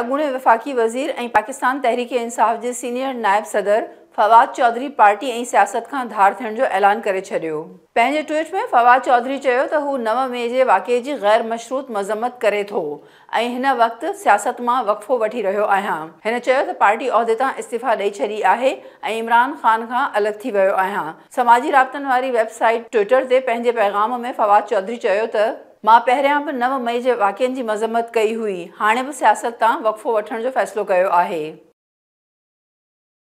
अॻूणे वफ़ाक़ी वज़ीर ऐं पाकिस्तान तहरीक़ इंसाफ़ जे सीनियर नायब सदर फवाद चौधरी पार्टी ऐं सियासत खां धार थियण जो ऐलान करे छॾियो पंहिंजे ट्वीट में फवाद चौधरी चयो त हू नव मे जे वाक़े जी मशरूत मज़म्मत करे थो ऐं हिन वक़्ति सियासत मां वक़फ़ो वठी रहियो आहियां हिन चयो त पार्टी उहिदे तां इस्तीफ़ा ॾेई छॾी आहे ऐं इमरान ख़ान खां अलॻि थी वियो आहियां समाजी राबतनि वारी वेबसाइट ट्विटर ते पंहिंजे पैगाम में फ़वाद चौधरी चयो त मां पहिरियां बि नव मई जे वाकियानि जी मज़मत कई हुई हाणे बि सियासत तां वक़फ़ो वठण जो फ़ैसिलो कयो आहे